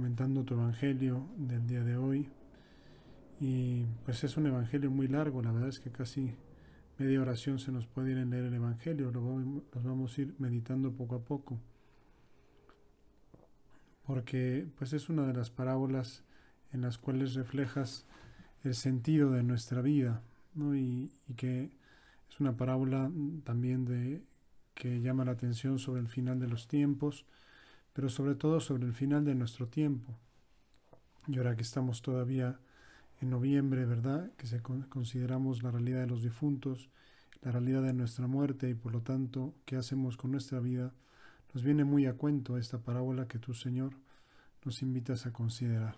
comentando tu evangelio del día de hoy. Y pues es un evangelio muy largo, la verdad es que casi media oración se nos puede ir en leer el evangelio, lo vamos, vamos a ir meditando poco a poco. Porque pues es una de las parábolas en las cuales reflejas el sentido de nuestra vida, y, y que es una parábola también de que llama la atención sobre el final de los tiempos, pero sobre todo sobre el final de nuestro tiempo. Y ahora que estamos todavía en noviembre, ¿verdad? Que se consideramos la realidad de los difuntos, la realidad de nuestra muerte y por lo tanto qué hacemos con nuestra vida, nos viene muy a cuento esta parábola que tú, Señor, nos invitas a considerar.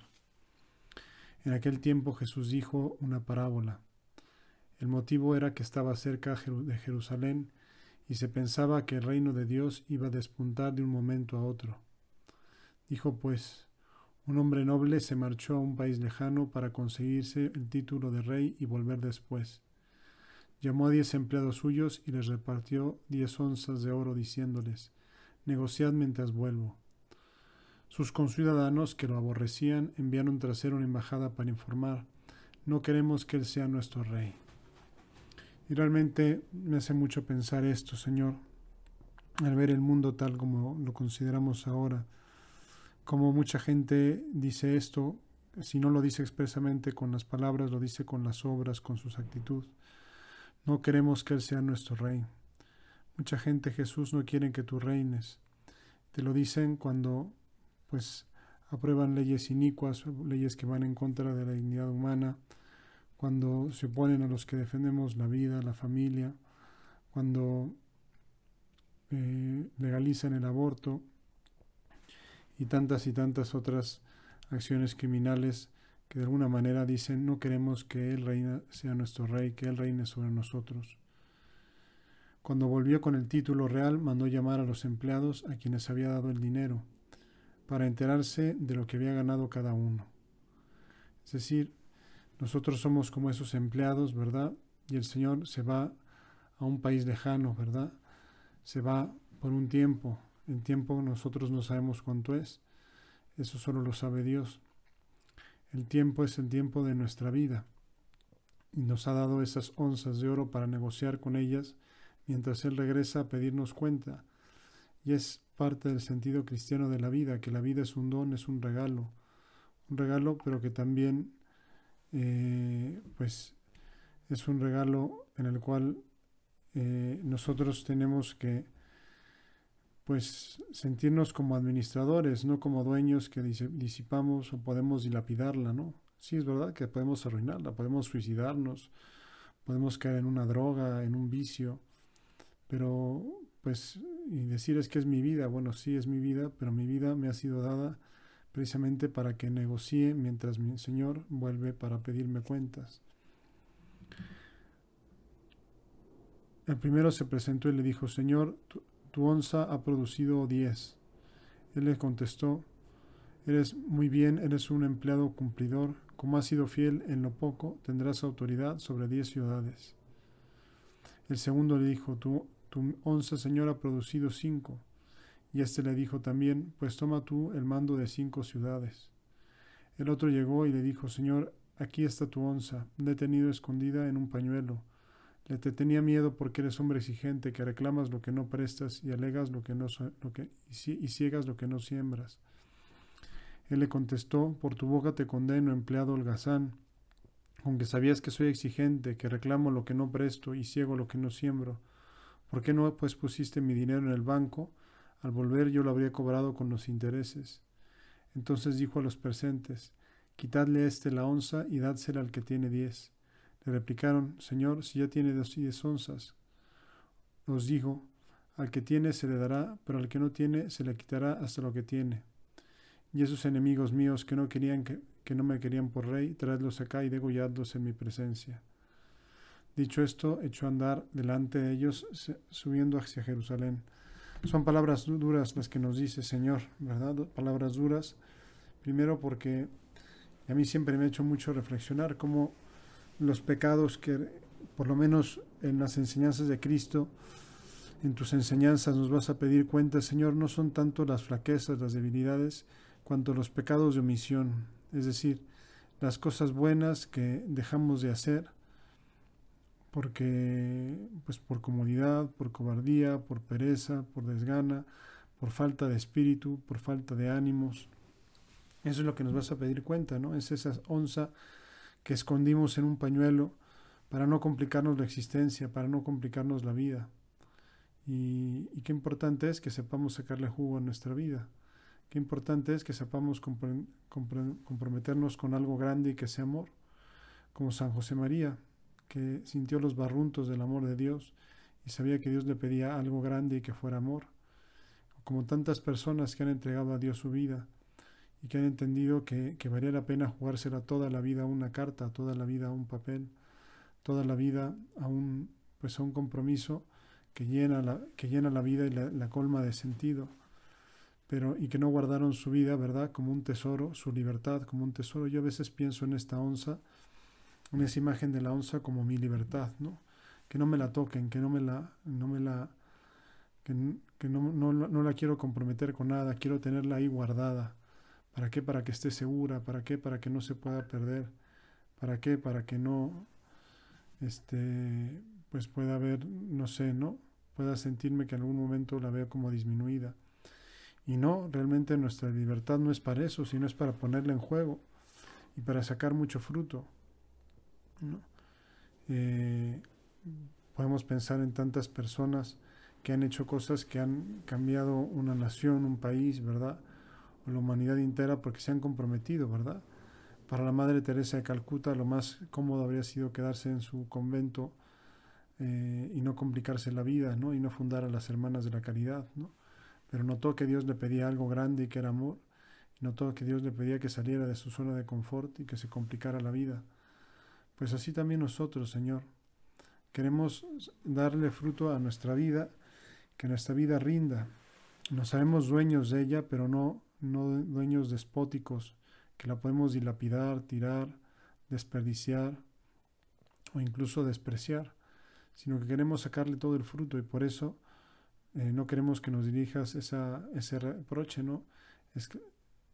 En aquel tiempo Jesús dijo una parábola. El motivo era que estaba cerca de Jerusalén y se pensaba que el reino de Dios iba a despuntar de un momento a otro. Dijo pues, un hombre noble se marchó a un país lejano para conseguirse el título de rey y volver después. Llamó a diez empleados suyos y les repartió diez onzas de oro diciéndoles, negociad mientras vuelvo. Sus conciudadanos que lo aborrecían enviaron tras él una embajada para informar, no queremos que él sea nuestro rey realmente me hace mucho pensar esto, Señor, al ver el mundo tal como lo consideramos ahora, como mucha gente dice esto, si no lo dice expresamente con las palabras, lo dice con las obras, con sus actitud. No queremos que Él sea nuestro rey. Mucha gente, Jesús, no quiere que tú reines. Te lo dicen cuando, pues, aprueban leyes inicuas, leyes que van en contra de la dignidad humana, cuando se oponen a los que defendemos la vida, la familia, cuando eh, legalizan el aborto y tantas y tantas otras acciones criminales que de alguna manera dicen no queremos que Él reina, sea nuestro rey, que Él reine sobre nosotros. Cuando volvió con el título real, mandó llamar a los empleados a quienes había dado el dinero, para enterarse de lo que había ganado cada uno. Es decir, nosotros somos como esos empleados, ¿verdad? Y el Señor se va a un país lejano, ¿verdad? Se va por un tiempo. El tiempo nosotros no sabemos cuánto es. Eso solo lo sabe Dios. El tiempo es el tiempo de nuestra vida. Y nos ha dado esas onzas de oro para negociar con ellas mientras Él regresa a pedirnos cuenta. Y es parte del sentido cristiano de la vida, que la vida es un don, es un regalo. Un regalo, pero que también eh, pues es un regalo en el cual eh, nosotros tenemos que pues sentirnos como administradores, no como dueños que disipamos o podemos dilapidarla, ¿no? Sí, es verdad que podemos arruinarla, podemos suicidarnos, podemos caer en una droga, en un vicio, pero pues, y decir es que es mi vida, bueno, sí es mi vida, pero mi vida me ha sido dada precisamente para que negocie mientras mi señor vuelve para pedirme cuentas. El primero se presentó y le dijo, Señor, tu, onza ha producido diez. Él le contestó, Eres muy bien, eres un empleado cumplidor, como has sido fiel en lo poco, tendrás autoridad sobre diez ciudades. El segundo le dijo, tu, tu onza, Señor, ha producido cinco y éste le dijo también, pues toma tú el mando de cinco ciudades. El otro llegó y le dijo, Señor, aquí está tu onza, la escondida en un pañuelo. Le te tenía miedo porque eres hombre exigente, que reclamas lo que no prestas y alegas lo que no lo que, y ciegas lo que no siembras. Él le contestó, por tu boca te condeno, empleado holgazán, aunque sabías que soy exigente, que reclamo lo que no presto y ciego lo que no siembro. ¿Por qué no pues pusiste mi dinero en el banco al volver yo lo habría cobrado con los intereses. Entonces dijo a los presentes, Quitadle este la onza y dádsela al que tiene diez. Le replicaron, Señor, si ya tiene dos y diez onzas. Os dijo, al que tiene se le dará, pero al que no tiene se le quitará hasta lo que tiene. Y esos enemigos míos que no querían que, que no me querían por rey, traedlos acá y degolladlos en mi presencia. Dicho esto, echó a andar delante de ellos, subiendo hacia Jerusalén. Son palabras duras las que nos dice Señor, ¿verdad? Palabras duras. Primero porque a mí siempre me ha hecho mucho reflexionar cómo los pecados que, por lo menos en las enseñanzas de Cristo, en tus enseñanzas nos vas a pedir cuenta, Señor, no son tanto las flaquezas, las debilidades, cuanto los pecados de omisión, es decir, las cosas buenas que dejamos de hacer porque pues por comodidad, por cobardía, por pereza, por desgana, por falta de espíritu, por falta de ánimos. Eso es lo que nos vas a pedir cuenta, ¿no? Es esa onza que escondimos en un pañuelo para no complicarnos la existencia, para no complicarnos la vida. Y, qué importante es que sepamos sacarle jugo a nuestra vida. Qué importante es que sepamos comprometernos con algo grande y que sea amor, como San José María, que sintió los barruntos del amor de Dios y sabía que Dios le pedía algo grande y que fuera amor, como tantas personas que han entregado a Dios su vida y que han entendido que, que valía la pena jugársela toda la vida a una carta, toda la vida a un papel, toda la vida a un, pues a un compromiso que llena la, que llena la vida y la, la colma de sentido. Pero, y que no guardaron su vida, ¿verdad? Como un tesoro, su libertad como un tesoro. Yo a veces pienso en esta onza una esa imagen de la onza como mi libertad, ¿no? Que no me la toquen, que no me la, no me la, que, no, no, la quiero comprometer con nada, quiero tenerla ahí guardada. ¿Para qué? Para que esté segura, ¿para qué? Para que no se pueda perder, ¿para qué? Para que no, este, pues pueda haber, no sé, ¿no? Pueda sentirme que en algún momento la veo como disminuida. Y no, realmente nuestra libertad no es para eso, sino es para ponerla en juego y para sacar mucho fruto. ¿no? Eh, podemos pensar en tantas personas que han hecho cosas que han cambiado una nación, un país, ¿verdad? O la humanidad entera porque se han comprometido, ¿verdad? Para la Madre Teresa de Calcuta lo más cómodo habría sido quedarse en su convento eh, y no complicarse la vida, ¿no? Y no fundar a las Hermanas de la Caridad, ¿no? Pero notó que Dios le pedía algo grande y que era amor. Notó que Dios le pedía que saliera de su zona de confort y que se complicara la vida. Pues así también nosotros, Señor. Queremos darle fruto a nuestra vida, que nuestra vida rinda. Nos sabemos dueños de ella, pero no, no dueños despóticos, que la podemos dilapidar, tirar, desperdiciar o incluso despreciar, sino que queremos sacarle todo el fruto y por eso eh, no queremos que nos dirijas ese reproche, ¿no? Es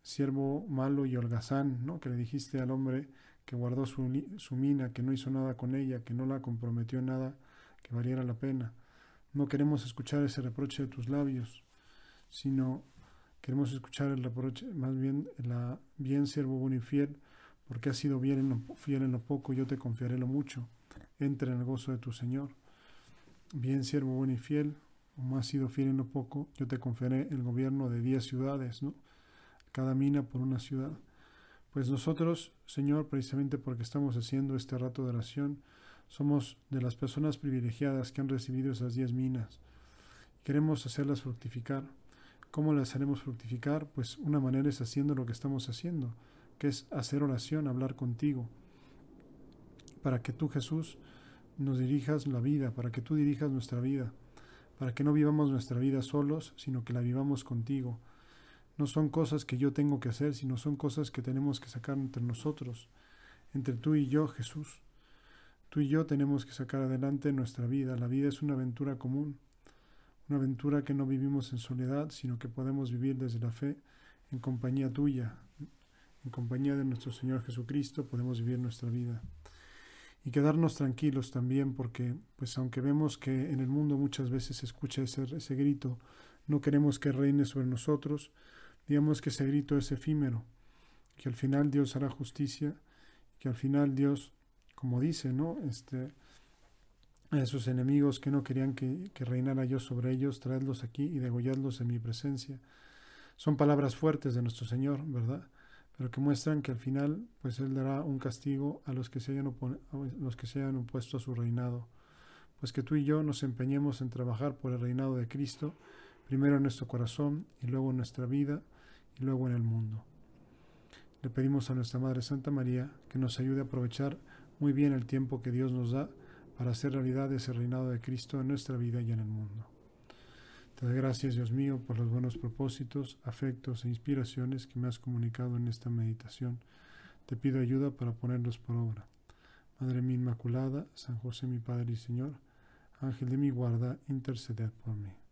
siervo malo y holgazán, ¿no? Que le dijiste al hombre que guardó su, mina, que no hizo nada con ella, que no la comprometió nada que valiera la pena. No queremos escuchar ese reproche de tus labios, sino queremos escuchar el reproche, más bien la bien siervo bueno y fiel, porque has sido bien en lo, fiel en lo poco, yo te confiaré lo mucho. Entra en el gozo de tu Señor. Bien siervo bueno y fiel, como has sido fiel en lo poco, yo te confiaré el gobierno de diez ciudades, ¿no? Cada mina por una ciudad. Pues nosotros, Señor, precisamente porque estamos haciendo este rato de oración, somos de las personas privilegiadas que han recibido esas diez minas. Queremos hacerlas fructificar. ¿Cómo las haremos fructificar? Pues una manera es haciendo lo que estamos haciendo, que es hacer oración, hablar contigo, para que tú, Jesús, nos dirijas la vida, para que tú dirijas nuestra vida, para que no vivamos nuestra vida solos, sino que la vivamos contigo no son cosas que yo tengo que hacer, sino son cosas que tenemos que sacar entre nosotros, entre tú y yo, Jesús. Tú y yo tenemos que sacar adelante nuestra vida. La vida es una aventura común, una aventura que no vivimos en soledad, sino que podemos vivir desde la fe en compañía tuya, en compañía de nuestro Señor Jesucristo, podemos vivir nuestra vida. Y quedarnos tranquilos también, porque pues aunque vemos que en el mundo muchas veces se escucha ese, ese grito, no queremos que reine sobre nosotros, Digamos que ese grito es efímero, que al final Dios hará justicia, que al final Dios, como dice, ¿no? Este, a esos enemigos que no querían que, reinara yo sobre ellos, traedlos aquí y degolladlos en mi presencia. Son palabras fuertes de nuestro Señor, ¿verdad? Pero que muestran que al final, pues Él dará un castigo a los que se los que se hayan opuesto a su reinado. Pues que tú y yo nos empeñemos en trabajar por el reinado de Cristo, primero en nuestro corazón y luego en nuestra vida, y luego en el mundo. Le pedimos a nuestra Madre Santa María que nos ayude a aprovechar muy bien el tiempo que Dios nos da para hacer realidad ese reinado de Cristo en nuestra vida y en el mundo. Te doy gracias, Dios mío, por los buenos propósitos, afectos e inspiraciones que me has comunicado en esta meditación. Te pido ayuda para ponerlos por obra. Madre mía Inmaculada, San José mi Padre y Señor, Ángel de mi guarda, interceded por mí.